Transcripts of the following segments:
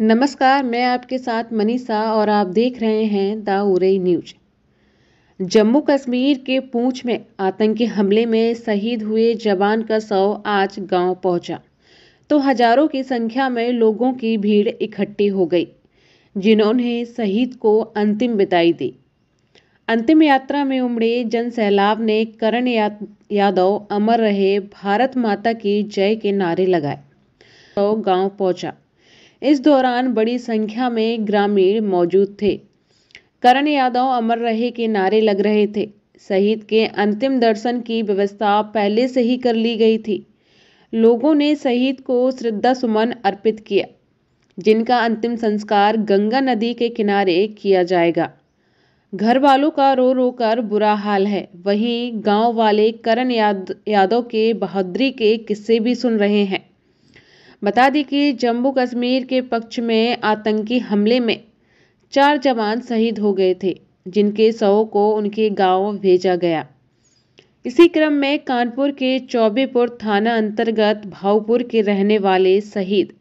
नमस्कार मैं आपके साथ मनीषा और आप देख रहे हैं द उरई न्यूज जम्मू कश्मीर के पूंछ में आतंकी हमले में शहीद हुए जवान का शव आज गांव पहुंचा तो हजारों की संख्या में लोगों की भीड़ इकट्ठी हो गई जिन्होंने शहीद को अंतिम विदाई दी अंतिम यात्रा में उमड़े जन सैलाब ने करण यादव अमर रहे भारत माता की जय के नारे लगाए तो गांव पहुंचा इस दौरान बड़ी संख्या में ग्रामीण मौजूद थे करण यादव अमर रहे के नारे लग रहे थे शहीद के अंतिम दर्शन की व्यवस्था पहले से ही कर ली गई थी लोगों ने शहीद को श्रद्धा सुमन अर्पित किया जिनका अंतिम संस्कार गंगा नदी के किनारे किया जाएगा घर वालों का रो रो कर बुरा हाल है वहीं गांव वाले करण याद, यादव के बहादुरी के किस्से भी सुन रहे हैं बता दें कि जम्मू कश्मीर के पक्ष में आतंकी हमले में चार जवान शहीद हो गए थे जिनके शवों को उनके गांव भेजा गया इसी क्रम में कानपुर के चौबेपुर थाना अंतर्गत भावपुर के रहने वाले शहीद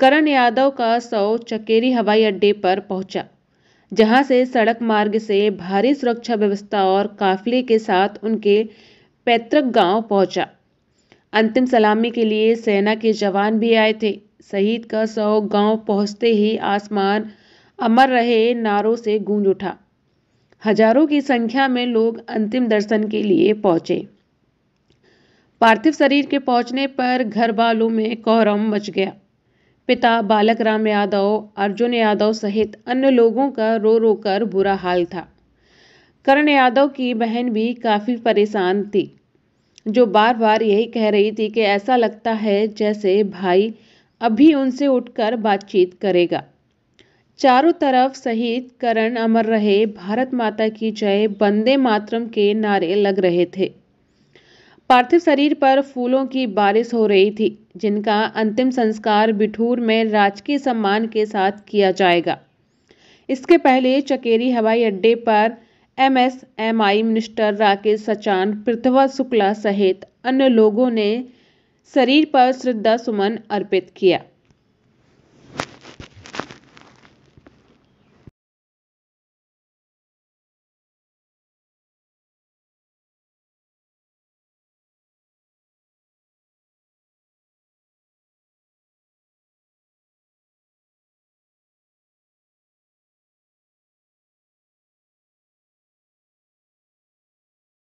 करण यादव का शव चकेरी हवाई अड्डे पर पहुंचा जहां से सड़क मार्ग से भारी सुरक्षा व्यवस्था और काफिले के साथ उनके पैतृक गांव पहुंचा अंतिम सलामी के लिए सेना के जवान भी आए थे शहीद का शव गांव पहुंचते ही आसमान अमर रहे नारों से गूंज उठा हजारों की संख्या में लोग अंतिम दर्शन के लिए पहुंचे पार्थिव शरीर के पहुंचने पर घर वालों में कोहरम मच गया पिता बालक राम यादव अर्जुन यादव सहित अन्य लोगों का रो रो कर बुरा हाल था करण यादव की बहन भी काफ़ी परेशान थी जो बार बार यही कह रही थी कि ऐसा लगता है जैसे भाई अभी उनसे उठकर बातचीत करेगा चारों तरफ शहीद करण अमर रहे भारत माता की जय बंदे मातरम के नारे लग रहे थे पार्थिव शरीर पर फूलों की बारिश हो रही थी जिनका अंतिम संस्कार बिठूर में राजकीय सम्मान के साथ किया जाएगा इसके पहले चकेरी हवाई अड्डे पर एमएसएमआई मिनिस्टर राकेश सचान पृथ्वा शुक्ला सहित अन्य लोगों ने शरीर पर श्रद्धा सुमन अर्पित किया